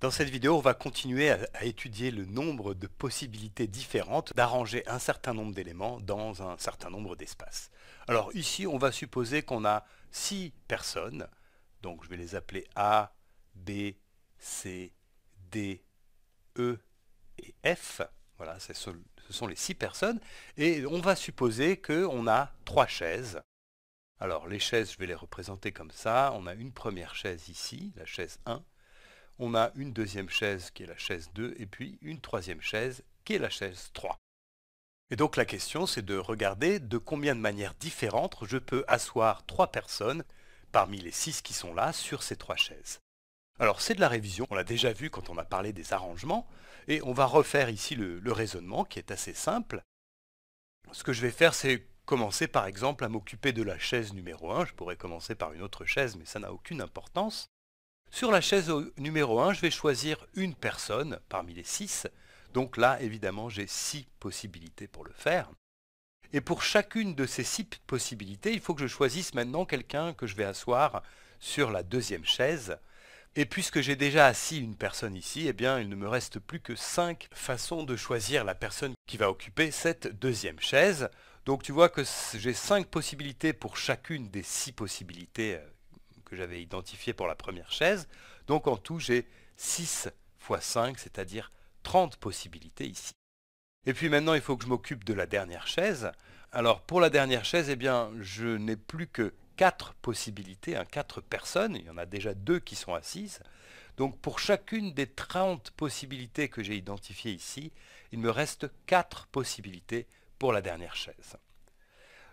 Dans cette vidéo, on va continuer à, étudier le nombre de possibilités différentes d'arranger un certain nombre d'éléments dans un certain nombre d'espaces. Alors ici, on va supposer qu'on a six personnes, donc je vais les appeler A, B, C, D, E et F. Voilà, ce sont les six personnes. Et on va supposer qu'on a trois chaises. Alors les chaises, je vais les représenter comme ça. On a une première chaise ici, la chaise 1 on a une deuxième chaise qui est la chaise 2 et puis une troisième chaise qui est la chaise 3. Et donc la question c'est de regarder de combien de manières différentes je peux asseoir trois personnes parmi les six qui sont là sur ces trois chaises. Alors c'est de la révision, on l'a déjà vu quand on a parlé des arrangements, et on va refaire ici le, le raisonnement qui est assez simple. Ce que je vais faire c'est commencer par exemple à m'occuper de la chaise numéro 1, je pourrais commencer par une autre chaise mais ça n'a aucune importance. Sur la chaise numéro 1, je vais choisir une personne parmi les 6. Donc là, évidemment, j'ai 6 possibilités pour le faire. Et pour chacune de ces 6 possibilités, il faut que je choisisse maintenant quelqu'un que je vais asseoir sur la deuxième chaise. Et puisque j'ai déjà assis une personne ici, eh bien, il ne me reste plus que 5 façons de choisir la personne qui va occuper cette deuxième chaise. Donc tu vois que j'ai 5 possibilités pour chacune des 6 possibilités euh, que j'avais identifié pour la première chaise. Donc en tout, j'ai 6 x 5, c'est-à-dire 30 possibilités ici. Et puis maintenant, il faut que je m'occupe de la dernière chaise. Alors pour la dernière chaise, eh bien, je n'ai plus que 4 possibilités, un hein, 4 personnes, il y en a déjà 2 qui sont assises. Donc pour chacune des 30 possibilités que j'ai identifiées ici, il me reste 4 possibilités pour la dernière chaise.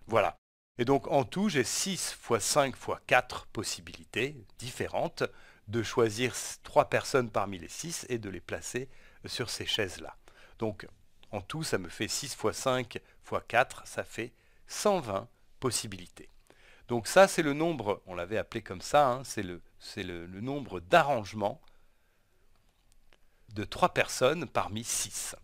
Voilà. Et donc en tout, j'ai 6 x 5 x 4 possibilités différentes de choisir 3 personnes parmi les 6 et de les placer sur ces chaises-là. Donc en tout, ça me fait 6 x 5 x 4, ça fait 120 possibilités. Donc ça, c'est le nombre, on l'avait appelé comme ça, hein, c'est le nombre d'arrangements de 3 personnes parmi 6.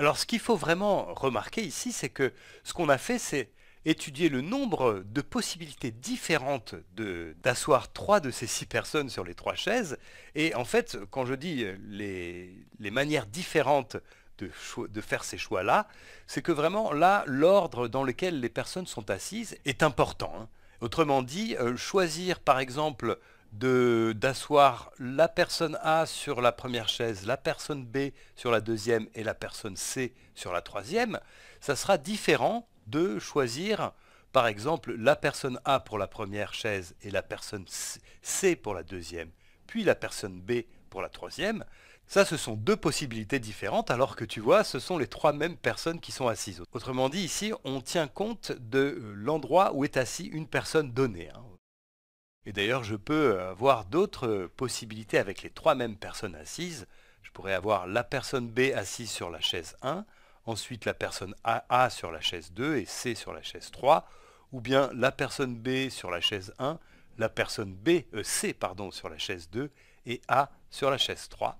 Alors ce qu'il faut vraiment remarquer ici, c'est que ce qu'on a fait, c'est étudier le nombre de possibilités différentes d'asseoir trois de ces six personnes sur les trois chaises. Et en fait, quand je dis les, manières différentes de faire ces choix-là, c'est que vraiment là, l'ordre dans lequel les personnes sont assises est important. Hein. Autrement dit, euh, choisir par exemple d'asseoir la personne A sur la première chaise, la personne B sur la deuxième et la personne C sur la troisième, ça sera différent de choisir par exemple la personne A pour la première chaise et la personne C pour la deuxième, puis la personne B pour la troisième. Ça, ce sont deux possibilités différentes, alors que tu vois, ce sont les trois mêmes personnes qui sont assises. Autrement dit, ici, on tient compte de euh, l'endroit où est assise une personne donnée. Hein. Et d'ailleurs, je peux avoir euh, d'autres euh, possibilités avec les trois mêmes personnes assises. Je pourrais avoir la personne B assise sur la chaise 1, ensuite la personne A, sur la chaise 2 et C sur la chaise 3, ou bien la personne B sur la chaise 1, la personne B, euh, C pardon, sur la chaise 2 et A sur la chaise 3.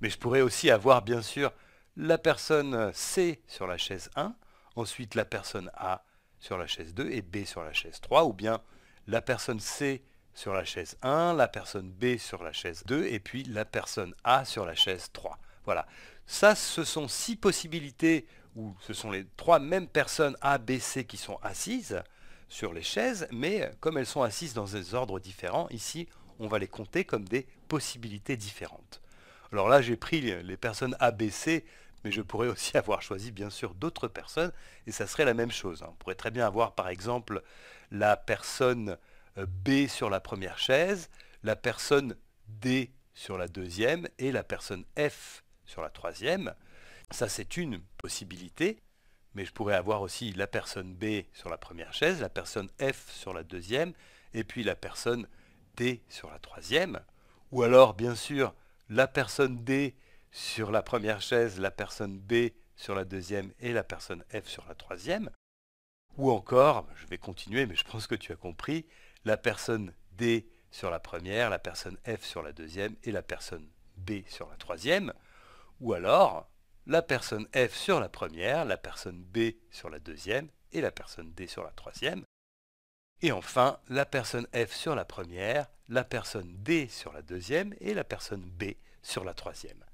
Mais je pourrais aussi avoir bien sûr la personne C sur la chaise 1, ensuite la personne A sur la chaise 2 et B sur la chaise 3, ou bien la personne C sur la chaise 1, la personne B sur la chaise 2 et puis la personne A sur la chaise 3. Voilà. Ça, ce sont six possibilités où ce sont les trois mêmes personnes A, B, C qui sont assises sur les chaises, mais comme elles sont assises dans des ordres différents, ici, on va les compter comme des possibilités différentes. Alors là, j'ai pris les personnes A, B, C, mais je pourrais aussi avoir choisi bien sûr d'autres personnes, et ça serait la même chose. Hein. On pourrait très bien avoir par exemple la personne B sur la première chaise, la personne D sur la deuxième et la personne F sur la troisième. Ça, c'est une possibilité, mais je pourrais avoir aussi la personne B sur la première chaise, la personne F sur la deuxième et puis la personne D sur la troisième. Ou alors, bien sûr, la personne D sur la première chaise, la personne B sur la deuxième et la personne F sur la troisième. Ou encore, je vais continuer, mais je pense que tu as compris, la personne D sur la première, la personne F sur la deuxième et la personne B sur la troisième, ou alors la personne F sur la première, la personne B sur la deuxième et la personne D sur la troisième, et enfin la personne F sur la première, la personne D sur la deuxième et la personne B sur la troisième.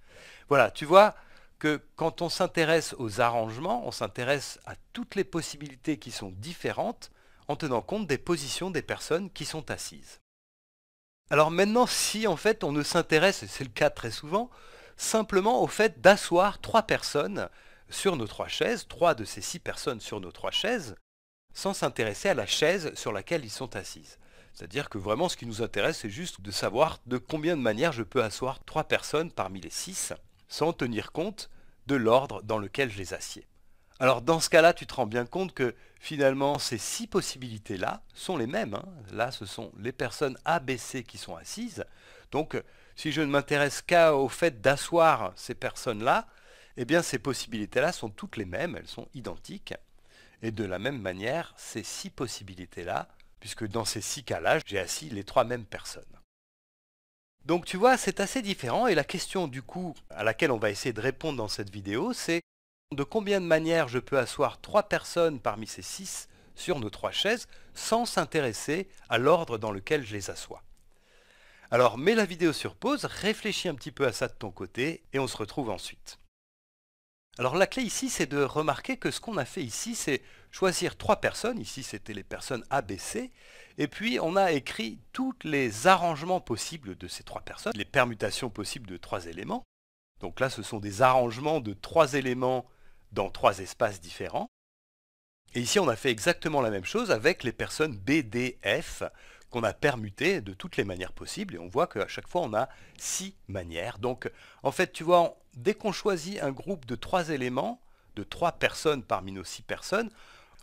Voilà, tu vois que quand on s'intéresse aux arrangements, on s'intéresse à toutes les possibilités qui sont différentes en tenant compte des positions des personnes qui sont assises. Alors maintenant, si en fait on ne s'intéresse, et c'est le cas très souvent, simplement au fait d'asseoir trois personnes sur nos trois chaises, trois de ces six personnes sur nos trois chaises, sans s'intéresser à la chaise sur laquelle ils sont assises. C'est-à-dire que vraiment ce qui nous intéresse, c'est juste de savoir de combien de manières je peux asseoir trois personnes parmi les six, sans tenir compte de l'ordre dans lequel je les assieds. Alors dans ce cas-là, tu te rends bien compte que finalement, ces six possibilités-là sont les mêmes. Hein. Là, ce sont les personnes ABC qui sont assises. Donc, si je ne m'intéresse qu'au fait d'asseoir ces personnes-là, eh bien, ces possibilités-là sont toutes les mêmes, elles sont identiques. Et de la même manière, ces six possibilités-là, puisque dans ces six cas-là, j'ai assis les trois mêmes personnes. Donc tu vois, c'est assez différent et la question du coup à laquelle on va essayer de répondre dans cette vidéo, c'est de combien de manières je peux asseoir trois personnes parmi ces six sur nos trois chaises sans s'intéresser à l'ordre dans lequel je les assois. Alors mets la vidéo sur pause, réfléchis un petit peu à ça de ton côté et on se retrouve ensuite. Alors la clé ici, c'est de remarquer que ce qu'on a fait ici, c'est choisir trois personnes, ici c'était les personnes ABC, et puis on a écrit tous les arrangements possibles de ces trois personnes, les permutations possibles de trois éléments. Donc là, ce sont des arrangements de trois éléments dans trois espaces différents. Et ici, on a fait exactement la même chose avec les personnes B, D, F qu'on a permutées de toutes les manières possibles. Et on voit qu'à chaque fois, on a six manières. Donc, en fait, tu vois, dès qu'on choisit un groupe de trois éléments, de trois personnes parmi nos six personnes,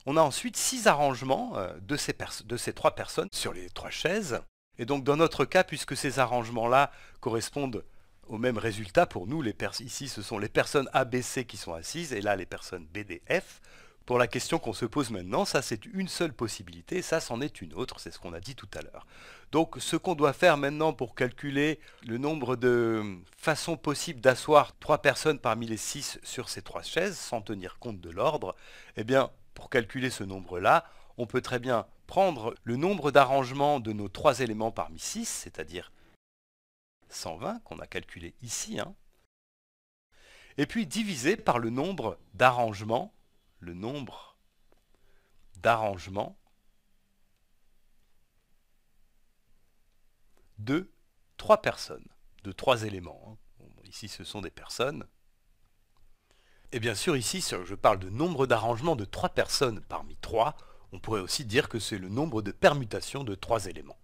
on a ensuite six arrangements euh, de de ces trois personnes sur les trois chaises. Et donc, dans notre cas, puisque ces arrangements-là correspondent au même résultat pour nous. Les ici, ce sont les personnes ABC qui sont assises et là, les personnes BDF. Pour la question qu'on se pose maintenant, ça c'est une seule possibilité, ça c'en est une autre, c'est ce qu'on a dit tout à l'heure. Donc ce qu'on doit faire maintenant pour calculer le nombre de façons possibles d'asseoir trois personnes parmi les six sur ces trois chaises, sans tenir compte de l'ordre, eh bien pour calculer ce nombre-là, on peut très bien prendre le nombre d'arrangements de nos trois éléments parmi six, c'est-à-dire 120 qu'on a calculé ici, hein. et puis divisé par le nombre d'arrangements, le nombre d'arrangements de trois personnes, de trois éléments. Hein. ici, ce sont des personnes. Et bien sûr, ici, je parle de nombre d'arrangements de trois personnes parmi trois. On pourrait aussi dire que c'est le nombre de permutations de trois éléments.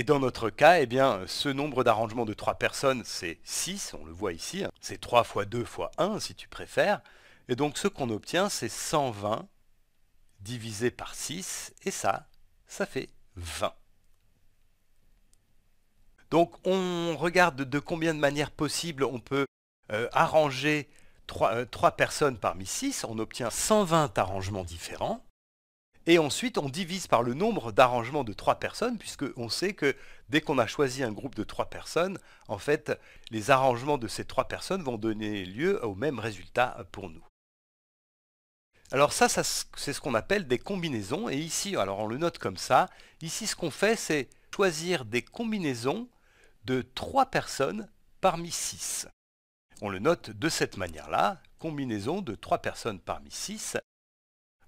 Et dans notre cas, eh bien, ce nombre d'arrangements de 3 personnes, c'est 6, on le voit ici. Hein. C'est 3 fois 2 fois 1, si tu préfères. Et donc, ce qu'on obtient, c'est 120 divisé par 6, et ça, ça fait 20. Donc, on regarde de combien de manières possibles on peut euh, arranger 3 euh, personnes parmi 6. On obtient 120 arrangements différents. Et ensuite, on divise par le nombre d'arrangements de trois personnes, puisqu'on sait que dès qu'on a choisi un groupe de trois personnes, en fait, les arrangements de ces trois personnes vont donner lieu au même résultat pour nous. Alors ça, ça c'est ce qu'on appelle des combinaisons. Et ici, alors on le note comme ça, ici ce qu'on fait, c'est choisir des combinaisons de trois personnes parmi six. On le note de cette manière-là, combinaison de trois personnes parmi six.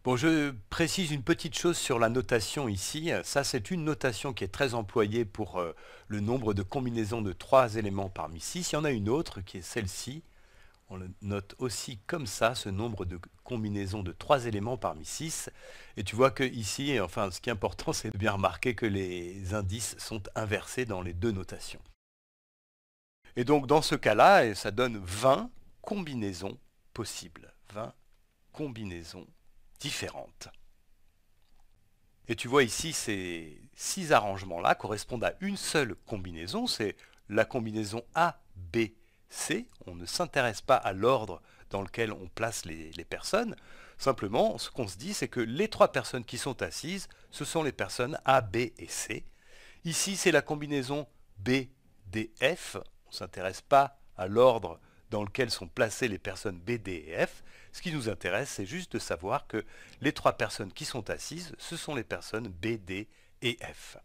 Bon, je précise une petite chose sur la notation ici. Ça, c'est une notation qui est très employée pour euh, le nombre de combinaisons de trois éléments parmi six. Il y en a une autre qui est celle-ci. On le note aussi comme ça, ce nombre de combinaisons de trois éléments parmi six. Et tu vois que ici, enfin, ce qui est important, c'est de bien remarquer que les indices sont inversés dans les deux notations. Et donc, dans ce cas-là, ça donne 20 combinaisons possibles. 20 combinaisons possibles différentes. Et tu vois ici, ces six arrangements-là correspondent à une seule combinaison, c'est la combinaison A, B, C. On ne s'intéresse pas à l'ordre dans lequel on place les, les personnes. Simplement, ce qu'on se dit, c'est que les trois personnes qui sont assises, ce sont les personnes A, B et C. Ici, c'est la combinaison B, D, F. On ne s'intéresse pas à l'ordre dans lequel sont placées les personnes B, D et F. Ce qui nous intéresse, c'est juste de savoir que les trois personnes qui sont assises, ce sont les personnes B, D et F.